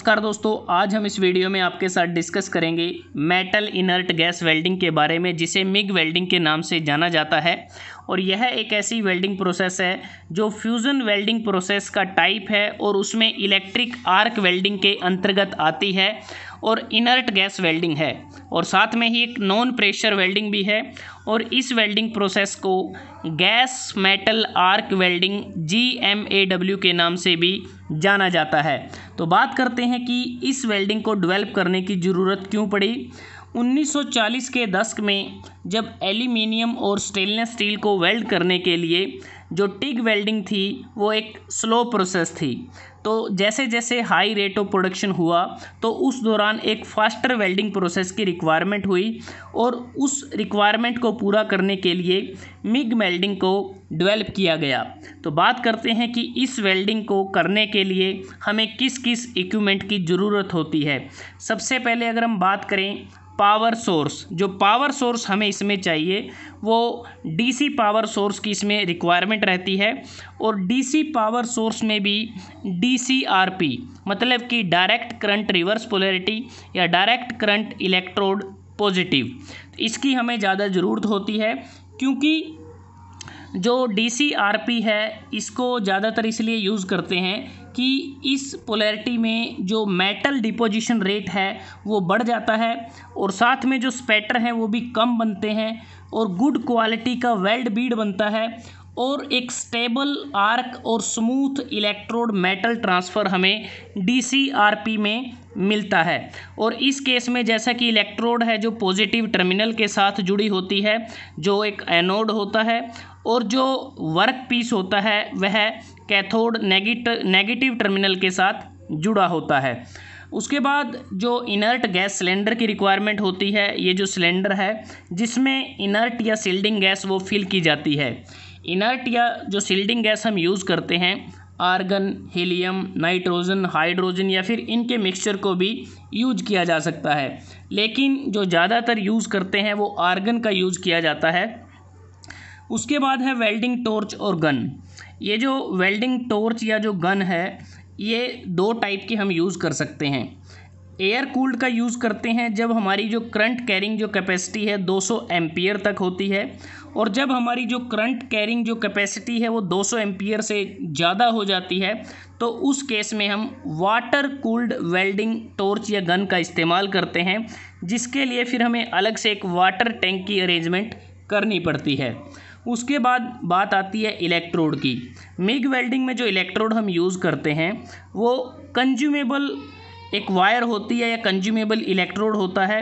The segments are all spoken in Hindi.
नमस्कार दोस्तों आज हम इस वीडियो में आपके साथ डिस्कस करेंगे मेटल इनर्ट गैस वेल्डिंग के बारे में जिसे मिग वेल्डिंग के नाम से जाना जाता है और यह एक ऐसी वेल्डिंग प्रोसेस है जो फ्यूज़न वेल्डिंग प्रोसेस का टाइप है और उसमें इलेक्ट्रिक आर्क वेल्डिंग के अंतर्गत आती है और इनर्ट गैस वेल्डिंग है और साथ में ही एक नॉन प्रेशर वेल्डिंग भी है और इस वेल्डिंग प्रोसेस को गैस मेटल आर्क वेल्डिंग जी के नाम से भी जाना जाता है तो बात करते हैं कि इस वेल्डिंग को डेवलप करने की ज़रूरत क्यों पड़ी 1940 के दशक में जब एल्यूमिनियम और स्टेनलेस स्टील को वेल्ड करने के लिए जो टिग वेल्डिंग थी वो एक स्लो प्रोसेस थी तो जैसे जैसे हाई रेट ऑफ प्रोडक्शन हुआ तो उस दौरान एक फास्टर वेल्डिंग प्रोसेस की रिक्वायरमेंट हुई और उस रिक्वायरमेंट को पूरा करने के लिए मिग वेल्डिंग को डेवलप किया गया तो बात करते हैं कि इस वेल्डिंग को करने के लिए हमें किस किस इक्विपमेंट की ज़रूरत होती है सबसे पहले अगर हम बात करें पावर सोर्स जो पावर सोर्स हमें इसमें चाहिए वो डीसी पावर सोर्स की इसमें रिक्वायरमेंट रहती है और डीसी पावर सोर्स में भी डीसीआरपी मतलब कि डायरेक्ट करंट रिवर्स पोलैरिटी या डायरेक्ट करंट इलेक्ट्रोड पॉजिटिव इसकी हमें ज़्यादा ज़रूरत होती है क्योंकि जो डी है इसको ज़्यादातर इसलिए यूज़ करते हैं कि इस पोलैरिटी में जो मेटल डिपोजिशन रेट है वो बढ़ जाता है और साथ में जो स्पैटर हैं वो भी कम बनते हैं और गुड क्वालिटी का वेल्ड बीड बनता है और एक स्टेबल आर्क और स्मूथ इलेक्ट्रोड मेटल ट्रांसफ़र हमें डीसीआरपी में मिलता है और इस केस में जैसा कि इलेक्ट्रोड है जो पॉजिटिव टर्मिनल के साथ जुड़ी होती है जो एक एनोड होता है और जो वर्क पीस होता है वह कैथोड नेगेट नेगेटिव टर्मिनल के साथ जुड़ा होता है उसके बाद जो इनर्ट गैस सिलेंडर की रिक्वायरमेंट होती है ये जो सिलेंडर है जिसमें इनर्ट या सील्डिंग गैस वो फिल की जाती है इनर्ट या जो सील्डिंग गैस हम यूज़ करते हैं आर्गन हीलियम नाइट्रोजन हाइड्रोजन या फिर इनके मिक्सचर को भी यूज किया जा सकता है लेकिन जो ज़्यादातर यूज़ करते हैं वो आर्गन का यूज़ किया जाता है उसके बाद है वेल्डिंग टॉर्च और गन ये जो वेल्डिंग टॉर्च या जो गन है ये दो टाइप की हम यूज़ कर सकते हैं एयर कूल्ड का यूज़ करते हैं जब हमारी जो करंट कैरिंग जो कैपेसिटी है 200 सौ तक होती है और जब हमारी जो करंट कैरिंग जो कैपेसिटी है वो 200 सौ एम्पियर से ज़्यादा हो जाती है तो उस केस में हम वाटर कूल्ड वेल्डिंग टॉर्च या गन का इस्तेमाल करते हैं जिसके लिए फिर हमें अलग से एक वाटर टैंक की अरेंजमेंट करनी पड़ती है उसके बाद बात आती है इलेक्ट्रोड की मिग वेल्डिंग में जो इलेक्ट्रोड हम यूज़ करते हैं वो कंज्यूमेबल एक वायर होती है या कंज्यूमेबल इलेक्ट्रोड होता है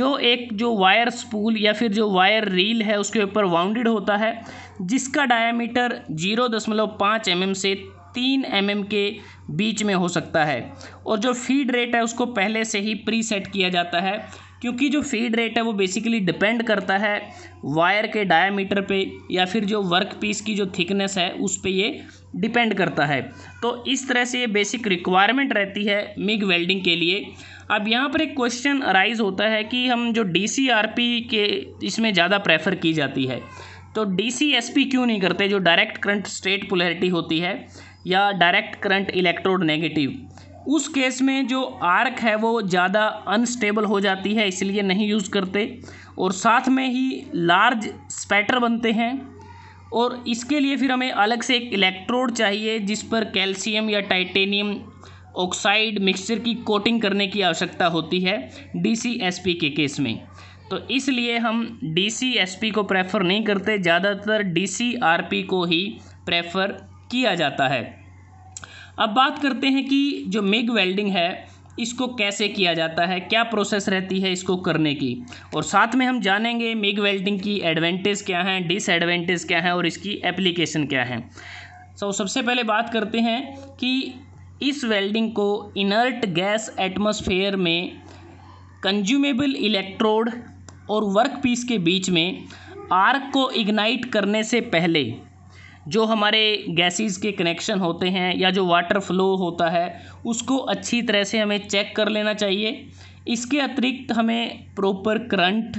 जो एक जो वायर स्पूल या फिर जो वायर रील है उसके ऊपर वाउंडेड होता है जिसका डायमीटर जीरो दशमलव पाँच एम mm से तीन एम mm के बीच में हो सकता है और जो फीड रेट है उसको पहले से ही प्री सेट किया जाता है क्योंकि जो फीड रेट है वो बेसिकली डिपेंड करता है वायर के डायमीटर पे या फिर जो वर्क पीस की जो थिकनेस है उस पर ये डिपेंड करता है तो इस तरह से ये बेसिक रिक्वायरमेंट रहती है मिग वेल्डिंग के लिए अब यहाँ पर एक क्वेश्चन अराइज होता है कि हम जो डी के इसमें ज़्यादा प्रेफर की जाती है तो डी क्यों नहीं करते जो डायरेक्ट करंट स्ट्रेट पोलैरिटी होती है या डायरेक्ट करंट इलेक्ट्रोड नेगेटिव उस केस में जो आर्क है वो ज़्यादा अनस्टेबल हो जाती है इसलिए नहीं यूज़ करते और साथ में ही लार्ज स्पैटर बनते हैं और इसके लिए फिर हमें अलग से एक इलेक्ट्रोड चाहिए जिस पर कैल्शियम या टाइटेनियम ऑक्साइड मिक्सचर की कोटिंग करने की आवश्यकता होती है डीसीएसपी के केस में तो इसलिए हम डीसीएसपी को प्रेफर नहीं करते ज़्यादातर डीसीआरपी को ही प्रेफर किया जाता है अब बात करते हैं कि जो मेग वेल्डिंग है इसको कैसे किया जाता है क्या प्रोसेस रहती है इसको करने की और साथ में हम जानेंगे मेग वेल्डिंग की एडवांटेज क्या हैं डिसएडवांटेज क्या हैं और इसकी एप्लीकेशन क्या है सो so, सबसे पहले बात करते हैं कि इस वेल्डिंग को इनर्ट गैस एटमॉस्फेयर में कंज्यूमेबल इलेक्ट्रोड और वर्क पीस के बीच में आर्क को इग्नाइट करने से पहले जो हमारे गैसेस के कनेक्शन होते हैं या जो वाटर फ्लो होता है उसको अच्छी तरह से हमें चेक कर लेना चाहिए इसके अतिरिक्त हमें proper current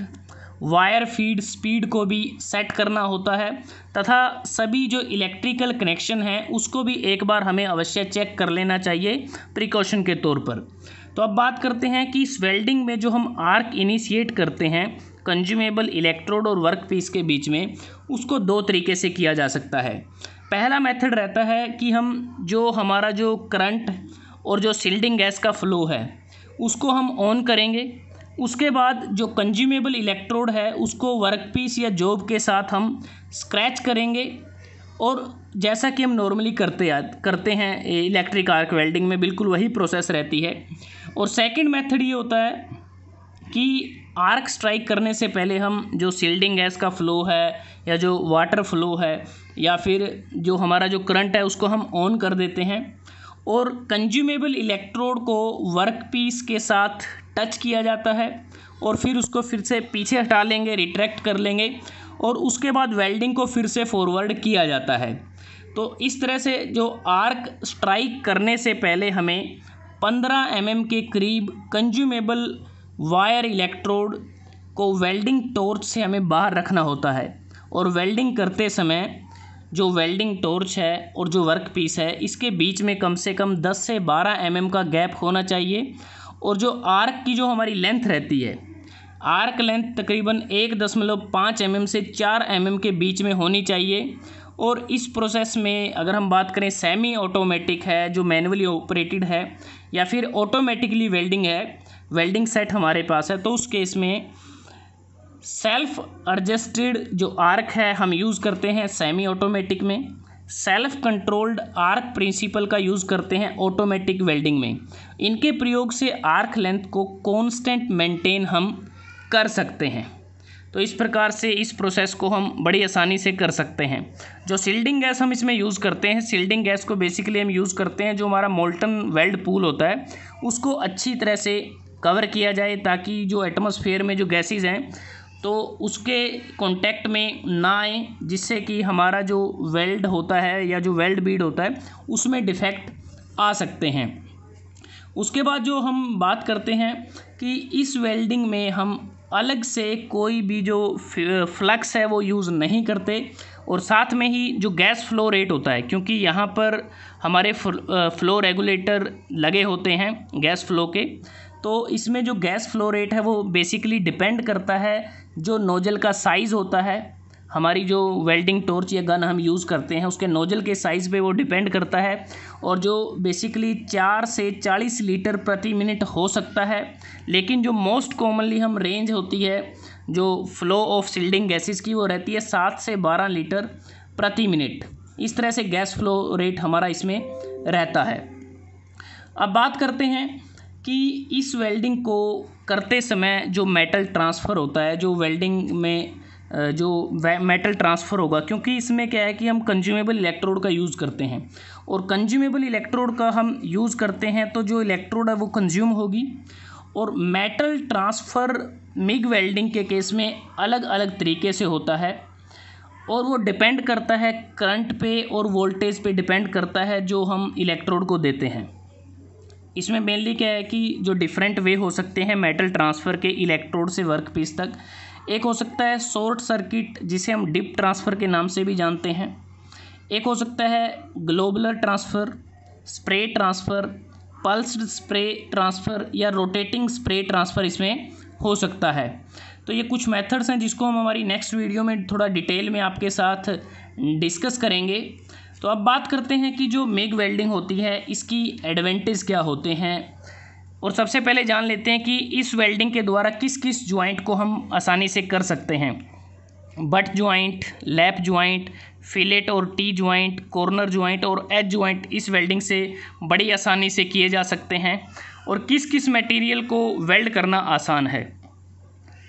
wire feed speed को भी सेट करना होता है तथा सभी जो इलेक्ट्रिकल कनेक्शन हैं उसको भी एक बार हमें अवश्य चेक कर लेना चाहिए प्रिकॉशन के तौर पर तो अब बात करते हैं कि इस वेल्डिंग में जो हम आर्क इनिशिएट करते हैं कंज्यूमेबल इलेक्ट्रोड और वर्क पीस के बीच में उसको दो तरीके से किया जा सकता है पहला मेथड रहता है कि हम जो हमारा जो करंट और जो सिल्डिंग गैस का फ्लो है उसको हम ऑन करेंगे उसके बाद जो कंज्यूमेबल इलेक्ट्रोड है उसको वर्क पीस या जॉब के साथ हम स्क्रैच करेंगे और जैसा कि हम नॉर्मली करते करते हैं इलेक्ट्रिक आर्क वेल्डिंग में बिल्कुल वही प्रोसेस रहती है और सेकंड मेथड ये होता है कि आर्क स्ट्राइक करने से पहले हम जो सील्डिंग गैस का फ्लो है या जो वाटर फ्लो है या फिर जो हमारा जो करंट है उसको हम ऑन कर देते हैं और कंज्यूमेबल इलेक्ट्रोड को वर्क पीस के साथ टच किया जाता है और फिर उसको फिर से पीछे हटा लेंगे रिट्रैक्ट कर लेंगे और उसके बाद वेल्डिंग को फिर से फॉरवर्ड किया जाता है तो इस तरह से जो आर्क स्ट्राइक करने से पहले हमें 15 एम mm के करीब कंज्यूमेबल वायर इलेक्ट्रोड को वेल्डिंग टॉर्च से हमें बाहर रखना होता है और वेल्डिंग करते समय जो वेल्डिंग टॉर्च है और जो वर्क पीस है इसके बीच में कम से कम 10 से 12 एम का गैप होना चाहिए और जो आर्क की जो हमारी लेंथ रहती है आर्क लेंथ तकरीबन एक दशमलव पाँच एम से चार एम के बीच में होनी चाहिए और इस प्रोसेस में अगर हम बात करें सेमी ऑटोमेटिक है जो मैनुअली ऑपरेटेड है या फिर ऑटोमेटिकली वेल्डिंग है वेल्डिंग सेट हमारे पास है तो उस केस में सेल्फ एडजस्टेड जो आर्क है हम यूज़ करते हैं सेमी ऑटोमेटिक में सेल्फ कंट्रोल्ड आर्क प्रिंसिपल का यूज़ करते हैं ऑटोमेटिक वेल्डिंग में इनके प्रयोग से आर्क लेंथ को कॉन्स्टेंट मेंटेन हम कर सकते हैं तो इस प्रकार से इस प्रोसेस को हम बड़ी आसानी से कर सकते हैं जो सील्डिंग गैस हम इसमें यूज़ करते हैं सील्डिंग गैस को बेसिकली हम यूज़ करते हैं जो हमारा मोल्टन वेल्ड पूल होता है उसको अच्छी तरह से कवर किया जाए ताकि जो एटमॉस्फेयर में जो गैसेस हैं तो उसके कांटेक्ट में ना आए जिससे कि हमारा जो वेल्ड होता है या जो वेल्ड बीड होता है उसमें डिफेक्ट आ सकते हैं उसके बाद जो हम बात करते हैं कि इस वेल्डिंग में हम अलग से कोई भी जो फ्लक्स है वो यूज़ नहीं करते और साथ में ही जो गैस फ्लो रेट होता है क्योंकि यहाँ पर हमारे फ्लो रेगुलेटर लगे होते हैं गैस फ्लो के तो इसमें जो गैस फ्लो रेट है वो बेसिकली डिपेंड करता है जो नोजल का साइज़ होता है हमारी जो वेल्डिंग टॉर्च या गन हम यूज़ करते हैं उसके नोजल के साइज़ पे वो डिपेंड करता है और जो बेसिकली चार से चालीस लीटर प्रति मिनट हो सकता है लेकिन जो मोस्ट कॉमनली हम रेंज होती है जो फ्लो ऑफ सील्डिंग गैसेस की वो रहती है सात से बारह लीटर प्रति मिनट इस तरह से गैस फ्लो रेट हमारा इसमें रहता है अब बात करते हैं कि इस वेल्डिंग को करते समय जो मेटल ट्रांसफ़र होता है जो वेल्डिंग में जो मेटल ट्रांसफ़र होगा क्योंकि इसमें क्या है कि हम कंज्यूमेबल इलेक्ट्रोड का यूज़ करते हैं और कंज्यूमेबल इलेक्ट्रोड का हम यूज़ करते हैं तो जो इलेक्ट्रोड है वो कंज्यूम होगी और मेटल ट्रांसफ़र मिग वेल्डिंग के केस में अलग अलग तरीके से होता है और वो डिपेंड करता है करंट पे और वोल्टेज पे डिपेंड करता है जो हम इलेक्ट्रोड को देते हैं इसमें मेनली क्या है कि जो डिफरेंट वे हो सकते हैं मेटल ट्रांसफ़र के इलेक्ट्रोड से वर्क पीस तक एक हो सकता है शॉर्ट सर्किट जिसे हम डिप ट्रांसफ़र के नाम से भी जानते हैं एक हो सकता है globular transfer spray transfer pulse spray transfer या रोटेटिंग स्प्रे ट्रांसफ़र इसमें हो सकता है तो ये कुछ मेथड्स हैं जिसको हम हमारी नेक्स्ट वीडियो में थोड़ा डिटेल में आपके साथ डिस्कस करेंगे तो अब बात करते हैं कि जो मेग वेल्डिंग होती है इसकी एडवांटेज क्या होते हैं और सबसे पहले जान लेते हैं कि इस वेल्डिंग के द्वारा किस किस ज्वाइंट को हम आसानी से कर सकते हैं butt joint lap joint fillet और टी ज्वाइंट कॉर्नर ज्वाइंट और एज ज्वाइंट इस वेल्डिंग से बड़ी आसानी से किए जा सकते हैं और किस किस मटेरियल को वेल्ड करना आसान है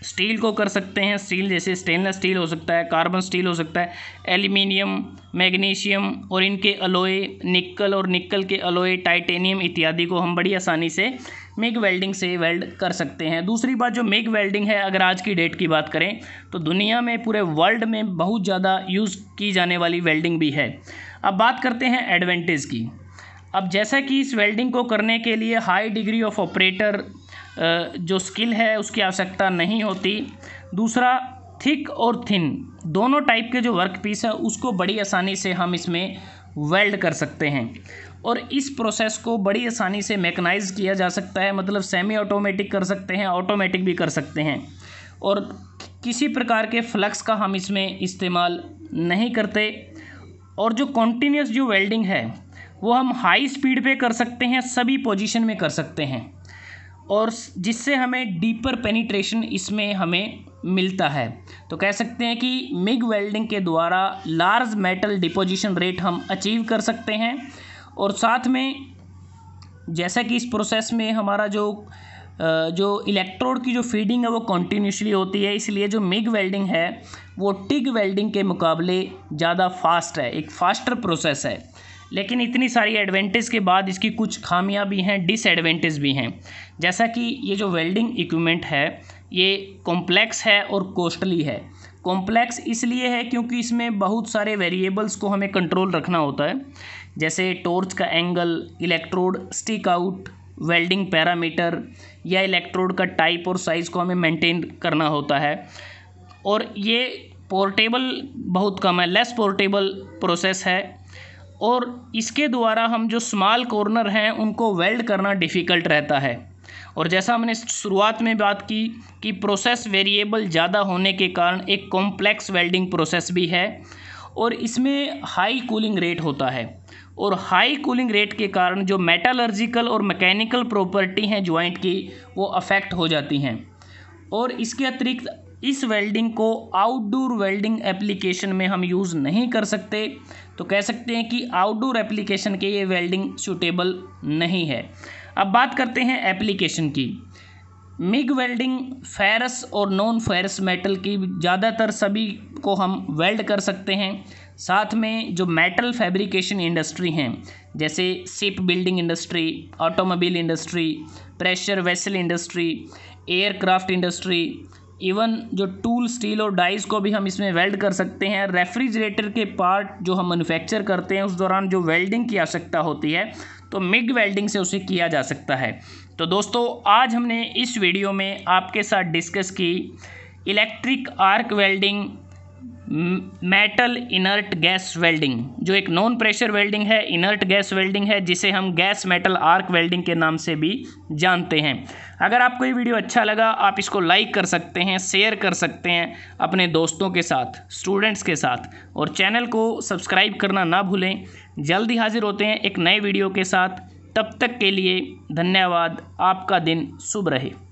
स्टील को कर सकते हैं स्टील जैसे स्टेनलेस स्टील हो सकता है कार्बन स्टील हो सकता है एल्यूमिनियम मैग्नीशियम और इनके अलोए निकल और निकल के अलोए टाइटेनियम इत्यादि को हम बड़ी आसानी से मेग वेल्डिंग से वेल्ड कर सकते हैं दूसरी बात जो मेग वेल्डिंग है अगर आज की डेट की बात करें तो दुनिया में पूरे वर्ल्ड में बहुत ज़्यादा यूज़ की जाने वाली वेल्डिंग भी है अब बात करते हैं एडवेंटेज की अब जैसा कि इस वेल्डिंग को करने के लिए हाई डिग्री ऑफ ऑपरेटर जो स्किल है उसकी आवश्यकता नहीं होती दूसरा थिक और थिन दोनों टाइप के जो वर्क पीस है उसको बड़ी आसानी से हम इसमें वेल्ड कर सकते हैं और इस प्रोसेस को बड़ी आसानी से मैकनाइज किया जा सकता है मतलब सेमी ऑटोमेटिक कर सकते हैं ऑटोमेटिक भी कर सकते हैं और किसी प्रकार के फ्लक्स का हम इसमें इस्तेमाल नहीं करते और जो कॉन्टीन्यूस जो वेल्डिंग है वो हम हाई स्पीड पे कर सकते हैं सभी पोजीशन में कर सकते हैं और जिससे हमें डीपर पेनिट्रेशन इसमें हमें मिलता है तो कह सकते हैं कि मिग वेल्डिंग के द्वारा लार्ज मेटल डिपोजिशन रेट हम अचीव कर सकते हैं और साथ में जैसा कि इस प्रोसेस में हमारा जो जो इलेक्ट्रोड की जो फीडिंग है वो कॉन्टीन्यूसली होती है इसलिए जो मिग वेल्डिंग है वो टिग वेल्डिंग के मुकाबले ज़्यादा फास्ट है एक फास्टर प्रोसेस है लेकिन इतनी सारी एडवेंटेज के बाद इसकी कुछ खामियां भी हैं डिसएडवेंटेज भी हैं जैसा कि ये जो वेल्डिंग इक्विपमेंट है ये कॉम्प्लेक्स है और कॉस्टली है कॉम्प्लेक्स इसलिए है क्योंकि इसमें बहुत सारे वेरिएबल्स को हमें कंट्रोल रखना होता है जैसे टॉर्च का angle electrode stick out welding parameter या इलेक्ट्रोड का टाइप और साइज़ को हमें मेंटेन करना होता है और ये पोर्टेबल बहुत कम है लेस पोर्टेबल प्रोसेस है और इसके द्वारा हम जो स्मॉल कॉर्नर हैं उनको वेल्ड करना डिफ़िकल्ट रहता है और जैसा हमने शुरुआत में बात की कि प्रोसेस वेरिएबल ज़्यादा होने के कारण एक कॉम्प्लेक्स वेल्डिंग प्रोसेस भी है और इसमें हाई कूलिंग रेट होता है और हाई कूलिंग रेट के कारण जो मेटालर्जिकल और मैकेनिकल प्रॉपर्टी हैं जॉइंट की वो अफेक्ट हो जाती हैं और इसके अतिरिक्त इस वेल्डिंग को आउटडोर वेल्डिंग एप्लीकेशन में हम यूज़ नहीं कर सकते तो कह सकते हैं कि आउटडोर एप्लीकेशन के ये वेल्डिंग सूटेबल नहीं है अब बात करते हैं एप्लीकेशन की मिग वेल्डिंग फेरस और नॉन फेरस मेटल की ज़्यादातर सभी को हम वेल्ड कर सकते हैं साथ में जो मेटल फैब्रिकेशन इंडस्ट्री हैं जैसे ship building industry automobile industry pressure vessel industry aircraft industry even जो टूल स्टील और डाइस को भी हम इसमें वेल्ड कर सकते हैं रेफ्रिजरेटर के पार्ट जो हम मैनुफैक्चर करते हैं उस दौरान जो वेल्डिंग की आवश्यकता होती है तो मिग वेल्डिंग से उसे किया जा सकता है तो दोस्तों आज हमने इस वीडियो में आपके साथ डिस्कस की electric arc welding metal inert gas welding जो एक नॉन प्रेशर वेल्डिंग है इनर्ट गैस वेल्डिंग है जिसे हम गैस मेटल आर्क वेल्डिंग के नाम से भी जानते हैं अगर आपको ये वीडियो अच्छा लगा आप इसको लाइक कर सकते हैं शेयर कर सकते हैं अपने दोस्तों के साथ स्टूडेंट्स के साथ और चैनल को सब्सक्राइब करना ना भूलें जल्दी हाजिर होते हैं एक नए वीडियो के साथ तब तक के लिए धन्यवाद आपका दिन शुभ रहे